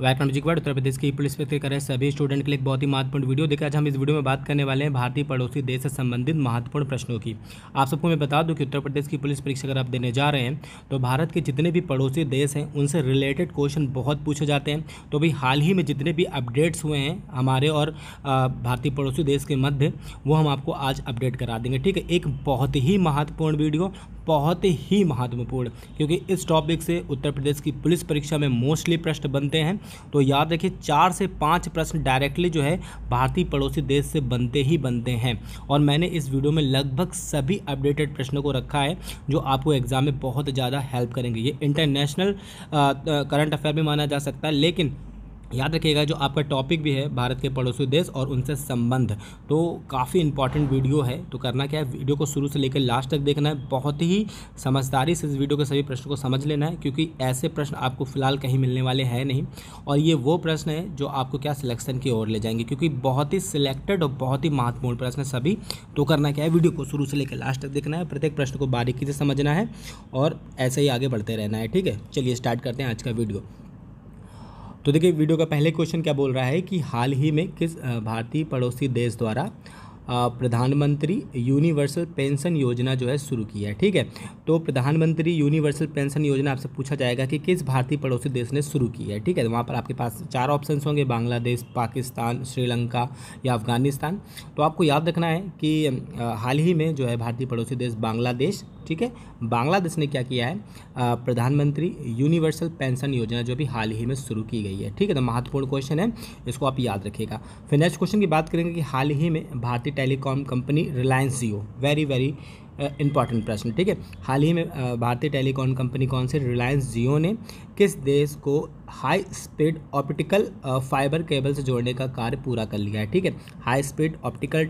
welcome जी उत्तर प्रदेश की police व्यक्ति कर रहे सभी स्टूडेंट के लिए बहुत ही महत्वपूर्ण वीडियो देखिए आज हम इस वीडियो में बात करने वाले हैं भारतीय पड़ोसी देश से संबंधित महत्वपूर्ण प्रश्नों की आप सबको मैं बता दूं कि उत्तर प्रदेश की पुलिस परीक्षा अगर आप देने जा रहे हैं तो भारत के जितने भी पड़ोसी देश हैं उनसे रिलेटेड क्वेश्चन बहुत पूछे जाते हैं तो भाई हाल ही में जितने भी अपडेट्स हुए हैं हमारे और भारतीय पड़ोसी देश के मध्य वो हम आपको आज अपडेट करा देंगे ठीक है एक बहुत ही महत्वपूर्ण वीडियो बहुत ही महत्वपूर्ण क्योंकि इस टॉपिक से उत्तर प्रदेश की पुलिस परीक्षा में मोस्टली प्रश्न बनते हैं तो याद रखिए चार से पाँच प्रश्न डायरेक्टली जो है भारतीय पड़ोसी देश से बनते ही बनते हैं और मैंने इस वीडियो में लगभग सभी अपडेटेड प्रश्नों को रखा है जो आपको एग्ज़ाम में बहुत ज़्यादा हेल्प करेंगे ये इंटरनेशनल करंट अफेयर भी माना जा सकता है लेकिन याद रखिएगा जो आपका टॉपिक भी है भारत के पड़ोसी देश और उनसे संबंध तो काफ़ी इंपॉर्टेंट वीडियो है तो करना क्या है वीडियो को शुरू से लेकर लास्ट तक देखना है बहुत ही समझदारी से इस वीडियो के सभी प्रश्नों को समझ लेना है क्योंकि ऐसे प्रश्न आपको फिलहाल कहीं मिलने वाले हैं नहीं और ये वो प्रश्न है जो आपको क्या सिलेक्शन की ओर ले जाएंगे क्योंकि बहुत ही सिलेक्टेड और बहुत ही महत्वपूर्ण प्रश्न है सभी तो करना क्या है वीडियो को शुरू से लेकर लास्ट तक देखना है प्रत्येक प्रश्न को बारीकी से समझना है और ऐसे ही आगे बढ़ते रहना है ठीक है चलिए स्टार्ट करते हैं आज का वीडियो तो देखिए वीडियो का पहले क्वेश्चन क्या बोल रहा है कि हाल ही में किस भारतीय पड़ोसी देश द्वारा प्रधानमंत्री यूनिवर्सल पेंशन योजना जो है शुरू की है ठीक है तो प्रधानमंत्री यूनिवर्सल पेंशन योजना आपसे पूछा जाएगा कि किस भारतीय पड़ोसी देश ने शुरू की है ठीक है तो वहाँ पर आपके पास चार ऑप्शन होंगे बांग्लादेश पाकिस्तान श्रीलंका या अफगानिस्तान तो आपको याद रखना है कि हाल ही में जो है भारतीय पड़ोसी देश बांग्लादेश ठीक है बांग्लादेश ने क्या किया है प्रधानमंत्री यूनिवर्सल पेंशन योजना जो अभी हाल ही में शुरू की गई है ठीक है तो महत्वपूर्ण क्वेश्चन है इसको आप याद रखिएगा फिर नेक्स्ट क्वेश्चन की बात करेंगे कि हाल ही में भारतीय telecom company Reliance Jio very very important प्रश्न ठीक है हाल ही में भारतीय टेलीकॉम कंपनी कौन से रिलायंस जियो ने किस देश को high speed optical fibre cable से जोड़ने का कार्य पूरा कर लिया है ठीक है high speed optical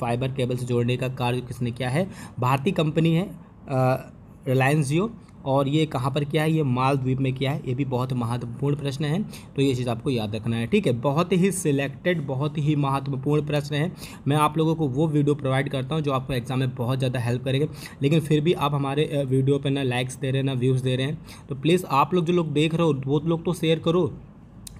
fibre cable से जोड़ने का कार्य किसने किया है भारतीय कंपनी है रिलायंस जियो और ये कहाँ पर क्या है ये मालद्वीप में क्या है ये भी बहुत महत्वपूर्ण प्रश्न है तो ये चीज़ आपको याद रखना है ठीक है बहुत ही सिलेक्टेड बहुत ही महत्वपूर्ण प्रश्न है मैं आप लोगों को वो वीडियो प्रोवाइड करता हूँ जो आपको एग्जाम में बहुत ज़्यादा हेल्प करेंगे लेकिन फिर भी आप हमारे वीडियो पर ना लाइक्स दे रहे हैं ना व्यूज़ दे रहे हैं तो प्लीज़ आप लोग जो लोग देख रहे हो वो लोग तो शेयर करो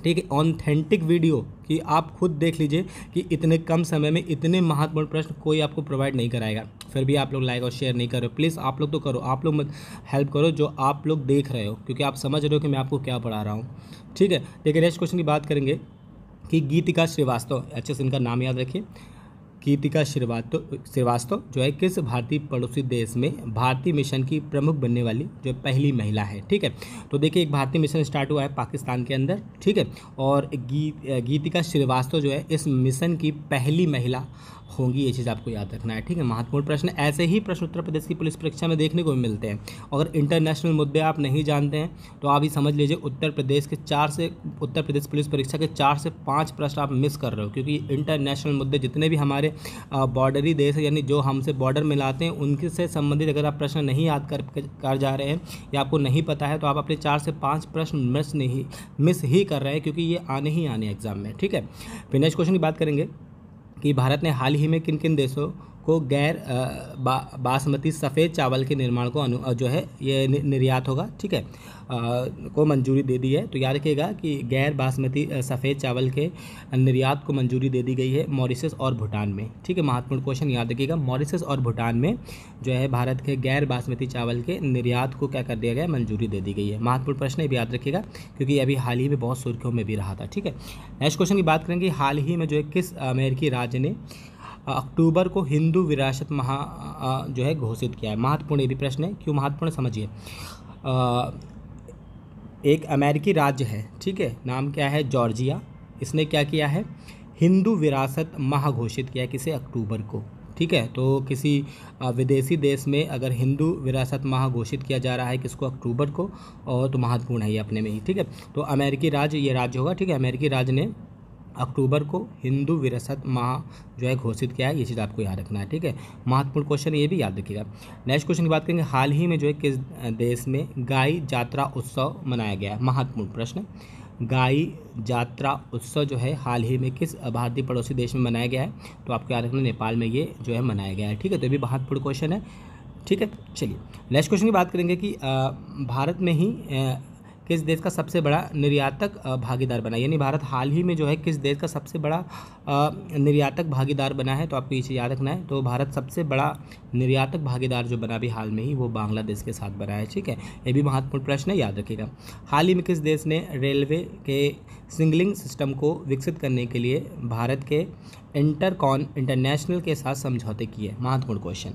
ठीक है ऑनथेंटिक वीडियो कि आप खुद देख लीजिए कि इतने कम समय में इतने महत्वपूर्ण प्रश्न कोई आपको प्रोवाइड नहीं कराएगा फिर भी आप लोग लाइक और शेयर नहीं करो प्लीज़ आप लोग तो करो आप लोग हेल्प करो जो आप लोग देख रहे हो क्योंकि आप समझ रहे हो कि मैं आपको क्या पढ़ा रहा हूँ ठीक है लेकिन नेक्स्ट क्वेश्चन की बात करेंगे कि गीतिका श्रीवास्तव अच्छे से इनका नाम याद रखिए कीर्तिका श्रीवास्तव श्रीवास्तव जो है किस भारतीय पड़ोसी देश में भारतीय मिशन की प्रमुख बनने वाली जो पहली महिला है ठीक है तो देखिए एक भारतीय मिशन स्टार्ट हुआ है पाकिस्तान के अंदर ठीक है और गी गीतिका श्रीवास्तव जो है इस मिशन की पहली महिला होंगी ये चीज़ आपको याद रखना है ठीक है महत्वपूर्ण प्रश्न ऐसे ही प्रश्न उत्तर प्रदेश की पुलिस परीक्षा में देखने को मिलते हैं अगर इंटरनेशनल मुद्दे आप नहीं जानते हैं तो आप ही समझ लीजिए उत्तर प्रदेश के चार से उत्तर प्रदेश पुलिस परीक्षा के चार से पाँच प्रश्न आप मिस कर रहे हो क्योंकि इंटरनेशनल मुद्दे जितने भी हमारे बॉर्डरी देश यानी जो हमसे बॉर्डर मिलाते हैं उनके से संबंधित अगर आप प्रश्न नहीं याद कर कर जा रहे हैं या आपको नहीं पता है तो आप अपने चार से पाँच प्रश्न मिस नहीं मिस ही कर रहे हैं क्योंकि ये आने ही आने एग्जाम में ठीक है फिर नेक्स्ट क्वेश्चन की बात करेंगे कि भारत ने हाल ही में किन किन देशों को गैर बा, बासमती सफ़ेद चावल के निर्माण को अनु जो है ये निर्यात होगा ठीक है आ, को मंजूरी दे दी है तो याद रखिएगा कि गैर बासमती सफ़ेद चावल के निर्यात को मंजूरी दे दी गई है मॉरिसस और भूटान में ठीक है महत्वपूर्ण क्वेश्चन याद रखिएगा मॉरिसस और भूटान में जो है भारत के गैर बासमती चावल के निर्यात को क्या कर दिया गया मंजूरी दे दी गई है महत्वपूर्ण प्रश्न भी याद रखिएगा क्योंकि अभी हाल ही में बहुत सुर्खियों में भी रहा था ठीक है नेक्स्ट क्वेश्चन की बात करेंगे हाल ही में जो है किस अमेरिकी राज्य ने अक्टूबर को हिंदू विरासत महा जो है घोषित किया है महत्वपूर्ण ये भी प्रश्न है क्यों महत्वपूर्ण समझिए एक अमेरिकी राज्य है ठीक है नाम क्या है जॉर्जिया इसने क्या किया है हिंदू विरासत माह घोषित किया किसे अक्टूबर को ठीक है तो किसी विदेशी देश में अगर हिंदू विरासत माह घोषित किया जा रहा है किसको अक्टूबर को और तो महत्वपूर्ण है ये अपने में ही ठीक है तो अमेरिकी राज्य ये राज्य होगा ठीक है अमेरिकी राज्य ने अक्टूबर को हिंदू विरासत माह जो है घोषित किया है ये चीज़ आपको याद रखना है ठीक है महत्वपूर्ण क्वेश्चन ये भी याद रखिएगा नेक्स्ट क्वेश्चन की बात करेंगे हाल ही में जो है किस देश में गाय यात्रा उत्सव मनाया गया है महत्वपूर्ण प्रश्न गाई यात्रा उत्सव जो है हाल ही में किस भारतीय पड़ोसी देश में मनाया गया है तो आपको याद रखना नेपाल में ये जो है मनाया गया है ठीक है तो ये भी महत्वपूर्ण क्वेश्चन है ठीक है चलिए नेक्स्ट क्वेश्चन की बात करेंगे कि भारत में ही किस देश का सबसे बड़ा निर्यातक भागीदार बना यानी भारत हाल ही में जो है किस देश का सबसे बड़ा निर्यातक भागीदार बना है तो आपको ये चीज़ याद रखना है तो भारत सबसे बड़ा निर्यातक भागीदार जो बना भी हाल में ही वो बांग्लादेश के साथ बना है ठीक है ये भी महत्वपूर्ण प्रश्न है याद रखिएगा हाल ही में किस देश ने रेलवे के सिंगलिंग सिस्टम को विकसित करने के लिए भारत के इंटरकॉन इंटरनेशनल के साथ समझौते किए महत्वपूर्ण क्वेश्चन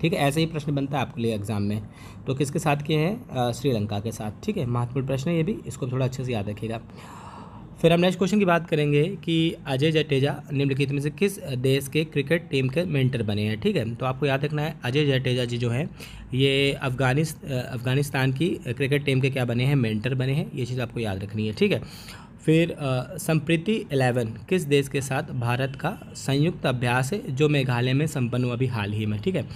ठीक है ऐसे ही प्रश्न बनता है आपके लिए एग्जाम में तो किसके साथ किए हैं श्रीलंका के साथ ठीक है महत्वपूर्ण प्रश्न है ये भी इसको थोड़ा अच्छे से याद रखिएगा फिर हम नेक्स्ट क्वेश्चन की बात करेंगे कि अजय जटेजा निम्नलिखित में से किस देश के क्रिकेट टीम के मेंटर बने हैं ठीक है तो आपको याद रखना है अजय जटेजा जी जो हैं ये अफगानिस अफगानिस्तान की क्रिकेट टीम के क्या बने हैं मेंटर बने हैं ये चीज़ आपको याद रखनी है ठीक है फिर संप्रीति एलेवन किस देश के साथ भारत का संयुक्त अभ्यास है जो मेघालय में संपन्न हुआ अभी हाल ही में ठीक है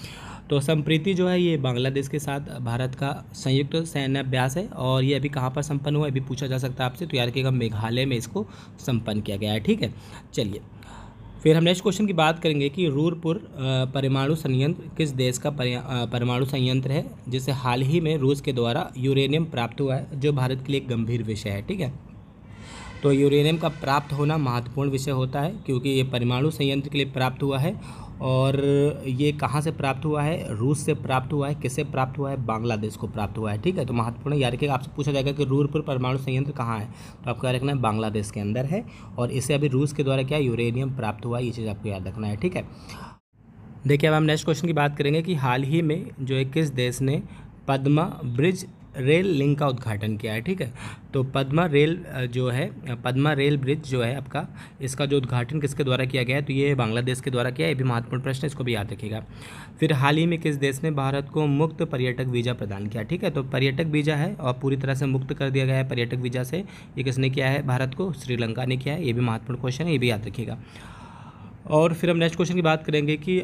तो संप्रीति जो है ये बांग्लादेश के साथ भारत का संयुक्त सैन्याभ्यास है और ये अभी कहाँ पर संपन्न हुआ अभी पूछा जा सकता है आपसे तो यार कि मेघालय में इसको संपन्न किया गया है ठीक है चलिए फिर हम नेक्स्ट क्वेश्चन की बात करेंगे कि रूरपुर परमाणु संयंत्र किस देश का परमाणु संयंत्र है जिसे हाल ही में रूस के द्वारा यूरेनियम प्राप्त हुआ है जो भारत के लिए एक गंभीर विषय है ठीक है तो यूरेनियम का प्राप्त होना महत्वपूर्ण विषय होता है क्योंकि ये परमाणु संयंत्र के लिए प्राप्त हुआ है और ये कहाँ से प्राप्त हुआ है रूस से प्राप्त हुआ है किससे प्राप्त हुआ है बांग्लादेश को प्राप्त हुआ है ठीक है तो महत्वपूर्ण याद रखिएगा आपसे पूछा जाएगा कि रूरपुर परमाणु संयंत्र कहाँ है तो आपको याद रखना है बांग्लादेश के अंदर है और इसे अभी रूस के द्वारा क्या यूरेनियम प्राप्त हुआ है ये चीज़ आपको याद रखना है ठीक है देखिए अब हम नेक्स्ट क्वेश्चन की बात करेंगे कि हाल ही में जो है किस देश ने पद्मा ब्रिज रेल लिंक का उद्घाटन किया है ठीक है तो पद्मा रेल जो है पद्मा रेल ब्रिज जो है आपका इसका जो उद्घाटन किसके द्वारा किया गया है तो ये बांग्लादेश के द्वारा किया है ये भी महत्वपूर्ण प्रश्न इसको भी याद रखिएगा फिर हाल ही में किस देश ने भारत को मुक्त पर्यटक वीज़ा प्रदान किया ठीक है तो पर्यटक वीज़ा है और पूरी तरह से मुक्त कर दिया गया है पर्यटक वीज़ा से ये किसने किया है भारत को श्रीलंका ने किया है ये भी महत्वपूर्ण क्वेश्चन है ये भी याद रखिएगा और फिर हम नेक्स्ट क्वेश्चन की बात करेंगे कि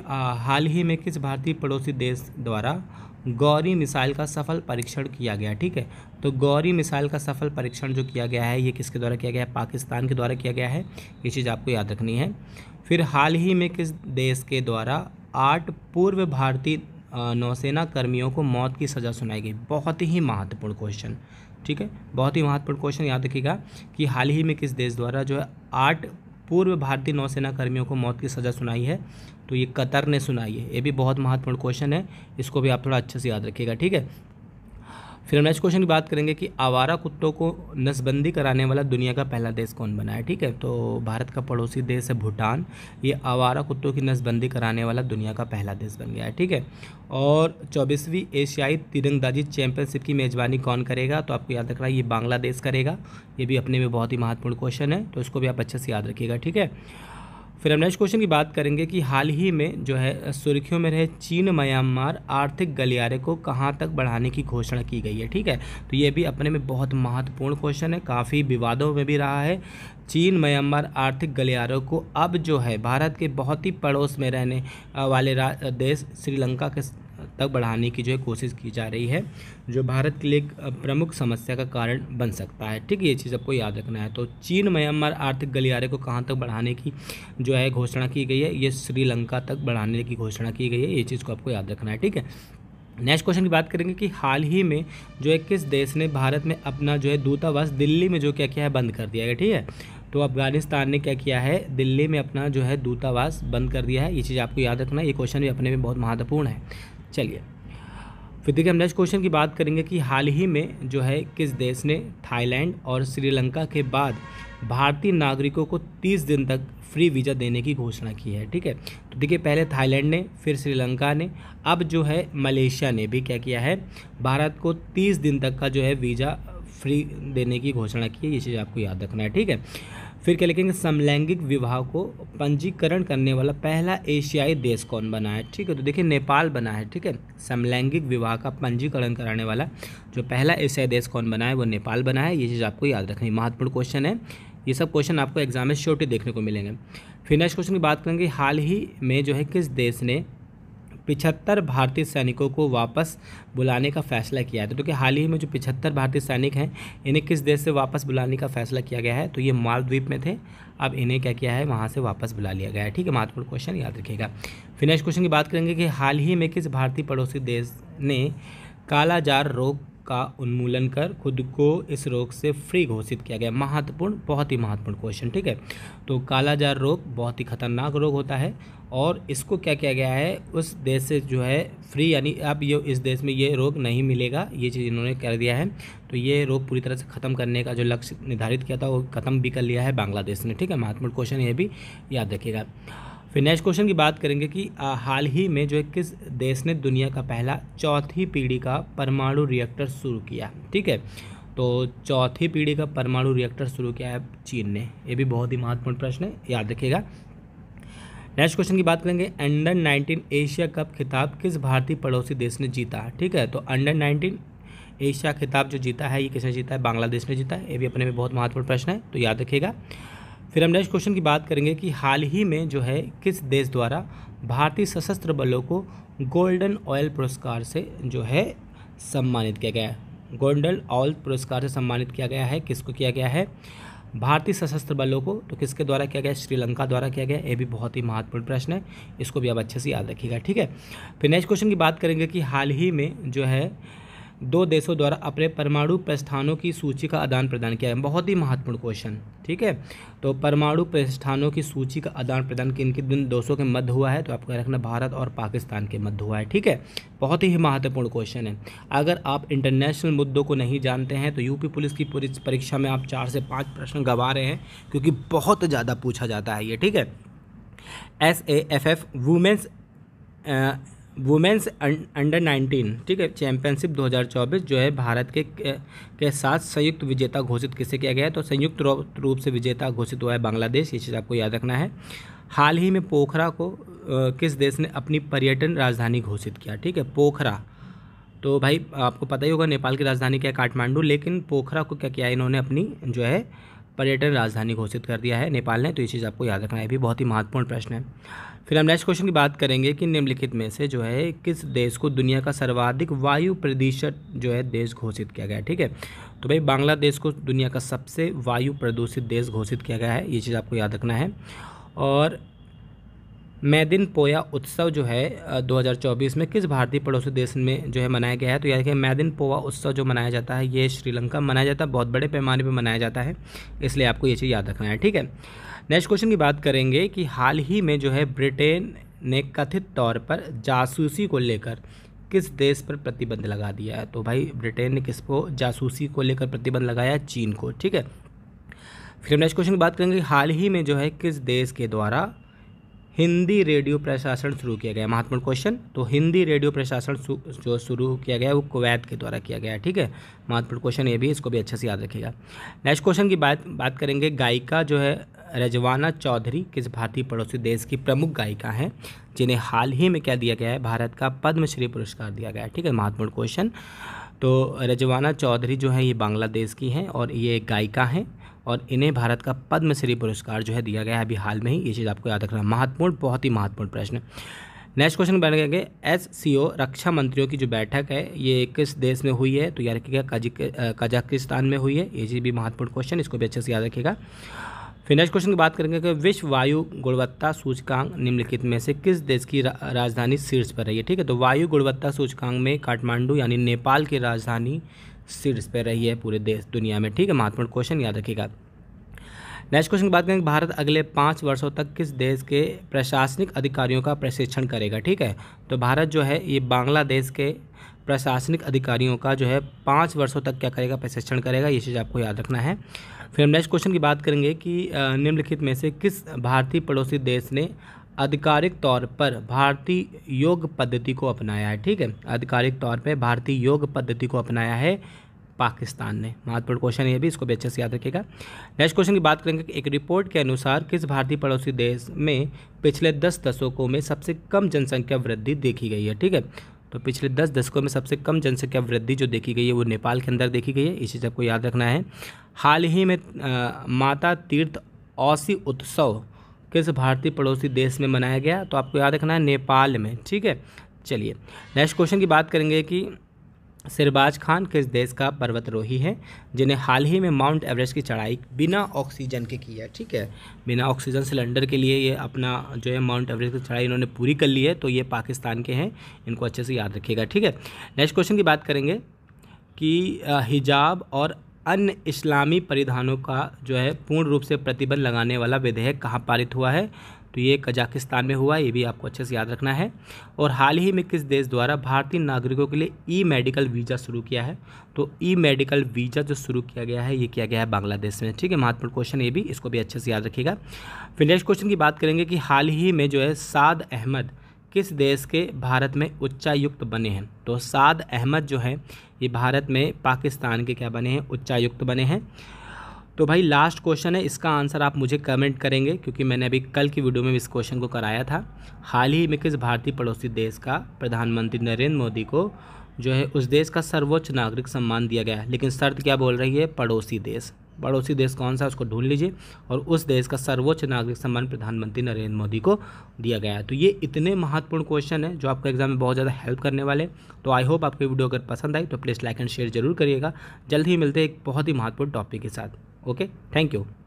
हाल ही में किस भारतीय पड़ोसी देश द्वारा गौरी मिसाइल का सफल परीक्षण किया गया ठीक है तो गौरी मिसाइल का सफल परीक्षण जो किया गया है ये किसके द्वारा किया गया है पाकिस्तान के द्वारा किया गया है ये चीज़ आपको याद रखनी है फिर हाल ही में किस देश के द्वारा आठ पूर्व भारतीय नौसेना कर्मियों को मौत की सज़ा सुनाई गई बहुत ही महत्वपूर्ण क्वेश्चन ठीक है बहुत ही महत्वपूर्ण क्वेश्चन याद रखिएगा कि हाल ही में किस देश द्वारा जो है आठ पूर्व भारतीय नौसेना कर्मियों को मौत की सज़ा सुनाई है तो ये कतर ने सुनाई है ये भी बहुत महत्वपूर्ण क्वेश्चन है इसको भी आप थोड़ा अच्छे से याद रखिएगा ठीक है फिर हम नेक्स्ट क्वेश्चन की बात करेंगे कि आवारा कुत्तों को नसबंदी कराने वाला दुनिया का पहला देश कौन बना है ठीक है तो भारत का पड़ोसी देश है भूटान ये आवारा कुत्तों की नसबंदी कराने वाला दुनिया का पहला देश बन गया है ठीक है और चौबीसवीं एशियाई तिरंगदाजी चैंपियनशिप की मेज़बानी कौन करेगा तो आपको याद रखना ये बांग्लादेश करेगा ये भी अपने में बहुत ही महत्वपूर्ण क्वेश्चन है तो इसको भी आप अच्छे से याद रखिएगा ठीक है फिर हम नेक्स्ट क्वेश्चन की बात करेंगे कि हाल ही में जो है सुर्खियों में रहे चीन म्यांमार आर्थिक गलियारे को कहाँ तक बढ़ाने की घोषणा की गई है ठीक है तो ये भी अपने में बहुत महत्वपूर्ण क्वेश्चन है काफ़ी विवादों में भी रहा है चीन म्यांमार आर्थिक गलियारों को अब जो है भारत के बहुत ही पड़ोस में रहने वाले देश श्रीलंका के तक बढ़ाने की जो है कोशिश की जा रही है जो भारत के लिए प्रमुख समस्या का कारण बन सकता है ठीक है ये चीज़ आपको याद रखना है तो चीन म्यांमार आर्थिक गलियारे को कहाँ तक बढ़ाने की जो है घोषणा की गई है ये श्रीलंका तक बढ़ाने की घोषणा की गई है ये चीज़ को आपको याद रखना है ठीक है नेक्स्ट क्वेश्चन की बात करेंगे कि हाल ही में जो है किस देश ने भारत में अपना जो है दूतावास दिल्ली में जो क्या किया है बंद कर दिया है ठीक है तो अफगानिस्तान ने क्या किया है दिल्ली में अपना जो है दूतावास बंद कर दिया है ये चीज़ आपको याद रखना ये क्वेश्चन भी अपने में बहुत महत्वपूर्ण है चलिए फिर देखिए हम नेक्स्ट क्वेश्चन की बात करेंगे कि हाल ही में जो है किस देश ने थाईलैंड और श्रीलंका के बाद भारतीय नागरिकों को 30 दिन तक फ्री वीज़ा देने की घोषणा की है ठीक है तो देखिए पहले थाईलैंड ने फिर श्रीलंका ने अब जो है मलेशिया ने भी क्या किया है भारत को 30 दिन तक का जो है वीज़ा फ्री देने की घोषणा की है ये चीज़ आपको याद रखना है ठीक है फिर क्या लिखेंगे समलैंगिक विवाह को पंजीकरण करने वाला पहला एशियाई देश कौन बना है ठीक है तो देखिए नेपाल बना है ठीक है समलैंगिक विवाह का पंजीकरण कराने वाला जो पहला एशियाई देश कौन बना है वो नेपाल बना है ये चीज़ आपको याद रखनी महत्वपूर्ण क्वेश्चन है ये सब क्वेश्चन आपको एग्जाम में छोटे देखने को मिलेंगे फिर नेक्स्ट क्वेश्चन की बात करेंगे हाल ही में जो है किस देश ने पिछहत्तर भारतीय सैनिकों को वापस बुलाने का फैसला किया है तो क्योंकि हाल ही में जो पिछहत्तर भारतीय सैनिक हैं इन्हें किस देश से वापस बुलाने का फैसला किया गया है तो ये मालद्वीप में थे अब इन्हें क्या किया है वहाँ से वापस बुला लिया गया है ठीक है महत्वपूर्ण क्वेश्चन याद रखिएगा फिर क्वेश्चन की बात करेंगे कि हाल ही में किस भारतीय पड़ोसी देश ने कालाजार रोग का उन्मूलन कर खुद को इस रोग से फ्री घोषित किया गया महत्वपूर्ण बहुत ही महत्वपूर्ण क्वेश्चन ठीक है तो कालाजार रोग बहुत ही खतरनाक रोग होता है और इसको क्या किया गया है उस देश से जो है फ्री यानी अब ये इस देश में ये रोग नहीं मिलेगा ये चीज़ इन्होंने कर दिया है तो ये रोग पूरी तरह से ख़त्म करने का जो लक्ष्य निर्धारित किया था वो ख़त्म भी कर लिया है बांग्लादेश ने ठीक है महत्वपूर्ण क्वेश्चन ये भी याद रखिएगा फिर नेक्स्ट क्वेश्चन की बात करेंगे कि हाल ही में जो है किस देश ने दुनिया का पहला चौथी पीढ़ी का परमाणु रिएक्टर शुरू किया ठीक है तो चौथी पीढ़ी का परमाणु रिएक्टर शुरू किया है चीन ने ये भी बहुत ही महत्वपूर्ण प्रश्न है याद रखिएगा नेक्स्ट क्वेश्चन की बात करेंगे अंडर 19 एशिया कप खिताब किस भारतीय पड़ोसी देश ने जीता ठीक है तो अंडर 19 एशिया खिताब जो जीता है ये किसने जीता है बांग्लादेश ने जीता है ये भी अपने में बहुत महत्वपूर्ण प्रश्न है तो याद रखिएगा फिर हम नेक्स्ट क्वेश्चन की बात करेंगे कि हाल ही में जो है किस देश द्वारा भारतीय सशस्त्र बलों को गोल्डन ऑयल पुरस्कार से जो है सम्मानित किया गया है गोल्डन ऑयल पुरस्कार से सम्मानित किया गया है किसको किया गया है भारतीय सशस्त्र बलों को तो किसके द्वारा किया गया श्रीलंका द्वारा किया गया ये भी बहुत ही महत्वपूर्ण प्रश्न है इसको भी आप अच्छे से याद रखिएगा ठीक है फिर नेक्स्ट क्वेश्चन की बात करेंगे कि हाल ही में जो है दो देशों द्वारा अपने परमाणु प्रस्थानों की सूची का आदान प्रदान किया है बहुत ही महत्वपूर्ण क्वेश्चन ठीक है तो परमाणु प्रस्थानों की सूची का आदान प्रदान किन किन दोषों के मध्य हुआ है तो आपको रखना भारत और पाकिस्तान के मध्य हुआ है ठीक है बहुत ही महत्वपूर्ण क्वेश्चन है अगर आप इंटरनेशनल मुद्दों को नहीं जानते हैं तो यूपी पुलिस की परीक्षा में आप चार से पाँच प्रश्न गंवा रहे हैं क्योंकि बहुत ज़्यादा पूछा जाता है ये ठीक है S A F F women's women's under 19 ठीक है चैंपियनशिप 2024 जो है भारत के के साथ संयुक्त विजेता घोषित किसे किया गया है तो संयुक्त रूप से विजेता घोषित हुआ है बांग्लादेश ये चीज़ आपको याद रखना है हाल ही में पोखरा को किस देश ने अपनी पर्यटन राजधानी घोषित किया ठीक है पोखरा तो भाई आपको पता ही होगा नेपाल की राजधानी क्या है काठमांडू लेकिन पोखरा को क्या किया इन्होंने अपनी जो है पर्यटन राजधानी घोषित कर दिया है नेपाल ने तो ये चीज़ आपको याद रखना है भी बहुत ही महत्वपूर्ण प्रश्न है फिर हम नेक्स्ट क्वेश्चन की बात करेंगे कि निम्नलिखित में से जो है किस देश को दुनिया का सर्वाधिक वायु प्रदूषण जो है देश घोषित किया गया है ठीक है तो भाई बांग्लादेश को दुनिया का सबसे वायु प्रदूषित देश घोषित किया गया है ये चीज़ आपको याद रखना है और मैदिन पोया उत्सव जो है 2024 में किस भारतीय पड़ोसी देश में जो है मनाया गया है तो याद रखिए मैदिन पोवा उत्सव जो मनाया जाता है ये श्रीलंका मनाया जाता है बहुत बड़े पैमाने पर मनाया जाता है इसलिए आपको ये चीज़ याद रखना है ठीक है नेक्स्ट क्वेश्चन की बात करेंगे कि हाल ही में जो है ब्रिटेन ने कथित तौर पर जासूसी को लेकर किस देश पर प्रतिबंध लगा दिया है तो भाई ब्रिटेन ने किसको जासूसी को लेकर प्रतिबंध लगाया चीन को ठीक है फिर नेक्स्ट क्वेश्चन की बात करेंगे हाल ही में जो है किस देश के द्वारा हिंदी रेडियो प्रशासन शुरू किया गया महत्वपूर्ण क्वेश्चन तो हिंदी रेडियो प्रशासन जो शुरू किया गया वो कुवैत के द्वारा किया गया ठीक है महत्वपूर्ण क्वेश्चन ये भी इसको भी अच्छे से याद रखिएगा नेक्स्ट क्वेश्चन की बात बात करेंगे गायिका जो है रजवाना चौधरी किस भारतीय पड़ोसी देश की प्रमुख गायिका हैं जिन्हें हाल ही में क्या दिया गया है भारत का पद्मश्री पुरस्कार दिया गया है ठीक है महत्वपूर्ण क्वेश्चन तो रजवाना चौधरी जो है ये बांग्लादेश की हैं और ये गायिका हैं और इन्हें भारत का पद्मश्री पुरस्कार जो है दिया गया है अभी हाल में ही ये चीज़ आपको याद रखना महत्वपूर्ण बहुत ही महत्वपूर्ण प्रश्न नेक्स्ट क्वेश्चन बन गए एस सी ओ रक्षा मंत्रियों की जो बैठक है ये किस देश में हुई है तो याद रखिएगा कजाकिस्तान में हुई है ये चीज़ भी महत्वपूर्ण क्वेश्चन इसको भी अच्छे से याद रखिएगा फिर नेक्स्ट क्वेश्चन की बात करेंगे कि विश्व वायु गुणवत्ता सूचकांक निम्नलिखित में से किस देश की रा, राजधानी शीर्ष पर है ठीक है तो वायु गुणवत्ता सूचकांक में काठमांडू यानी नेपाल की राजधानी सीट्स पर रही है पूरे देश दुनिया में ठीक है महत्वपूर्ण क्वेश्चन याद रखिएगा नेक्स्ट क्वेश्चन की बात करेंगे भारत अगले पाँच वर्षों तक किस देश के प्रशासनिक अधिकारियों का प्रशिक्षण करेगा ठीक है तो भारत जो है ये बांग्लादेश के प्रशासनिक अधिकारियों का जो है पाँच वर्षों तक क्या करेगा प्रशिक्षण करेगा ये चीज़ आपको याद रखना है फिर हम नेक्स्ट क्वेश्चन की बात करेंगे कि निम्नलिखित में से किस भारतीय पड़ोसी देश ने आधिकारिक तौर पर भारतीय योग पद्धति को अपनाया है ठीक है आधिकारिक तौर पर भारतीय योग पद्धति को अपनाया है पाकिस्तान ने महत्वपूर्ण क्वेश्चन ये भी इसको भी अच्छे से याद रखेगा नेक्स्ट क्वेश्चन की बात करेंगे कि एक रिपोर्ट के अनुसार किस भारतीय पड़ोसी देश में पिछले दस दशकों में सबसे कम जनसंख्या वृद्धि देखी गई है ठीक है तो पिछले दस दशकों में सबसे कम जनसंख्या वृद्धि जो देखी गई है वो नेपाल के अंदर देखी गई है इसी सबको याद रखना है हाल ही में आ, माता तीर्थ औसी उत्सव किस भारतीय पड़ोसी देश में मनाया गया तो आपको याद रखना है नेपाल में ठीक है चलिए नेक्स्ट क्वेश्चन की बात करेंगे कि सिरबाज खान किस देश का पर्वतरोही है जिन्हें हाल ही में माउंट एवरेस्ट की चढ़ाई बिना ऑक्सीजन के की है ठीक है बिना ऑक्सीजन सिलेंडर के लिए ये अपना जो है माउंट एवरेस्ट की चढ़ाई इन्होंने पूरी कर ली है तो ये पाकिस्तान के हैं इनको अच्छे से याद रखिएगा ठीक है नेक्स्ट क्वेश्चन की बात करेंगे कि हिजाब और अन्य इस्लामी परिधानों का जो है पूर्ण रूप से प्रतिबंध लगाने वाला विधेयक कहाँ पारित हुआ है तो ये कजाकिस्तान में हुआ ये भी आपको अच्छे से याद रखना है और हाल ही में किस देश द्वारा भारतीय नागरिकों के लिए ई मेडिकल वीज़ा शुरू किया है तो ई मेडिकल वीज़ा जो शुरू किया गया है ये किया गया है बांग्लादेश में ठीक है महत्वपूर्ण क्वेश्चन ये भी इसको भी अच्छे से याद रखिएगा फिर नेक्स्ट क्वेश्चन की बात करेंगे कि हाल ही में जो है साद अहमद किस देश के भारत में उच्चायुक्त बने हैं तो साद अहमद जो है ये भारत में पाकिस्तान के क्या बने हैं उच्चायुक्त बने हैं तो भाई लास्ट क्वेश्चन है इसका आंसर आप मुझे कमेंट करेंगे क्योंकि मैंने अभी कल की वीडियो में इस क्वेश्चन को कराया था हाल ही में किस भारतीय पड़ोसी देश का प्रधानमंत्री नरेंद्र मोदी को जो है उस देश का सर्वोच्च नागरिक सम्मान दिया गया है लेकिन शर्त क्या बोल रही है पड़ोसी देश पड़ोसी देश कौन सा उसको ढूंढ लीजिए और उस देश का सर्वोच्च नागरिक सम्मान प्रधानमंत्री नरेंद्र मोदी को दिया गया है तो ये इतने महत्वपूर्ण क्वेश्चन है जो आपके एग्जाम में बहुत ज़्यादा हेल्प करने वाले तो आई होप आपकी वीडियो अगर पसंद आई तो प्लीज़ लाइक एंड शेयर जरूर करिएगा जल्द ही मिलते एक बहुत ही महत्वपूर्ण टॉपिक के साथ ओके थैंक यू